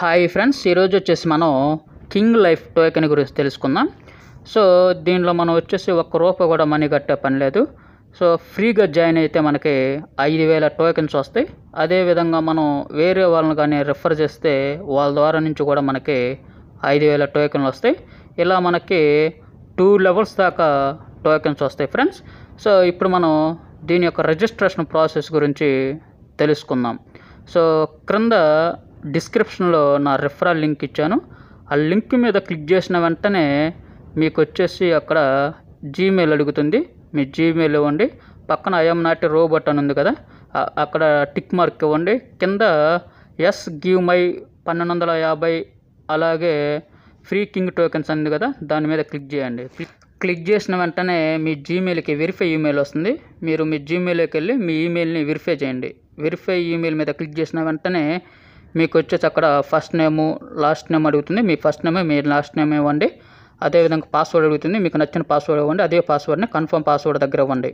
hi friends ఈరోజు వచ్చేసి మనం కింగ్ లైఫ్ టోకెన్ గురించి తెలుసుకుందాం సో దీనిలో మనం వచ్చేసి ఒక్క రూపాయి కూడా మనీ కట్టే పని లేదు సో ఫ్రీగా జాయిన్ అయితే మనకి ఐదు వేల టోకెన్స్ వస్తాయి అదేవిధంగా మనం వేరే వాళ్ళని కానీ రిఫర్ చేస్తే వాళ్ళ ద్వారా నుంచి కూడా మనకి ఐదు వేల టోకెన్లు వస్తాయి ఇలా మనకి టూ లెవెల్స్ దాకా టోకెన్స్ వస్తాయి ఫ్రెండ్స్ సో ఇప్పుడు మనం దీని యొక్క రిజిస్ట్రేషన్ ప్రాసెస్ గురించి తెలుసుకుందాం సో క్రింద డిస్క్రిప్షన్లో నా రిఫరల్ లింక్ ఇచ్చాను ఆ లింక్ మీద క్లిక్ చేసిన వెంటనే మీకు వచ్చేసి అక్కడ జీమెయిల్ అడుగుతుంది మీ జీమెయిల్ ఇవ్వండి పక్కన ఐఎమ్ నాటి రోబోట్ అని ఉంది కదా అక్కడ టిక్ మార్క్ ఇవ్వండి కింద ఎస్ గివ్ మై పన్నెండు వందల యాభై అలాగే ఫ్రీ కింగ్ టోకెన్స్ అంది కదా దాని మీద క్లిక్ చేయండి క్లిక్ చేసిన వెంటనే మీ జీమెయిల్కి వెరిఫై ఈమెయిల్ వస్తుంది మీరు మీ జీమెయిల్కి వెళ్ళి మీ ఈమెయిల్ని వెరిఫై చేయండి వెరిఫై ఈమెయిల్ మీద క్లిక్ చేసిన వెంటనే మీకు వచ్చేసి అక్కడ ఫస్ట్ నేము లాస్ట్ నేమ్ అడుగుతుంది మీ ఫస్ట్ నేమే మీ లాస్ట్ నేమ్ ఇవ్వండి అదేవిధంగా పాస్వర్డ్ అడుగుతుంది మీకు నచ్చిన పాస్వర్డ్ ఇవ్వండి అదే పాస్వర్డ్ని కన్ఫర్మ్ పాస్వర్డ్ దగ్గర ఇవ్వండి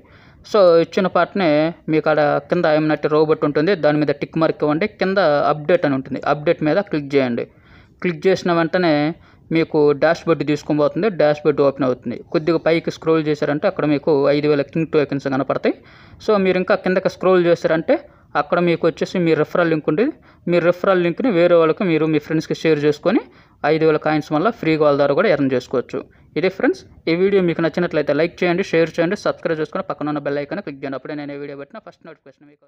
సో ఇచ్చిన పాటనే మీకు అక్కడ కింద ఏమన్నట్టు రోబోట్ ఉంటుంది దాని మీద టిక్ మార్క్ ఇవ్వండి కింద అప్డేట్ అని ఉంటుంది అప్డేట్ మీద క్లిక్ చేయండి క్లిక్ చేసిన వెంటనే మీకు డాష్ బోర్డు తీసుకొని పోతుంది డాష్ బోర్డు ఓపెన్ అవుతుంది కొద్దిగా పైకి స్క్రోల్ చేశారంటే అక్కడ మీకు ఐదు వేల కింగ్ టోకెన్స్ కనపడతాయి సో మీరు ఇంకా కిందకి స్క్రోల్ చేశారంటే అక్కడ మీకు వచ్చేసి మీ రెఫరల్ లింక్ ఉంటుంది మీ రెఫరల్ లింక్ని వేరే వాళ్ళకి మీరు మీ ఫ్రెండ్స్కి షేర్ చేసుకొని ఐదు వేల కాయిన్స్ వల్ల ఫ్రీగా వాళ్ళ ద్వారా కూడా ఎర్న్ చేసుకోవచ్చు ఇదే ఫ్రెండ్స్ ఈ వీడియో మీకు నచ్చినట్లయితే లైక్ చేయండి షేర్ చేయండి సబ్స్క్రైబ్ చేసుకొని పక్కన ఉన్న బెల్ ఐకాన్ క్లిక్ చేయండి అప్పుడే నేను ఈ వీడియో పెట్టిన ఫస్ట్ నోటిఫికేషన్ మీకు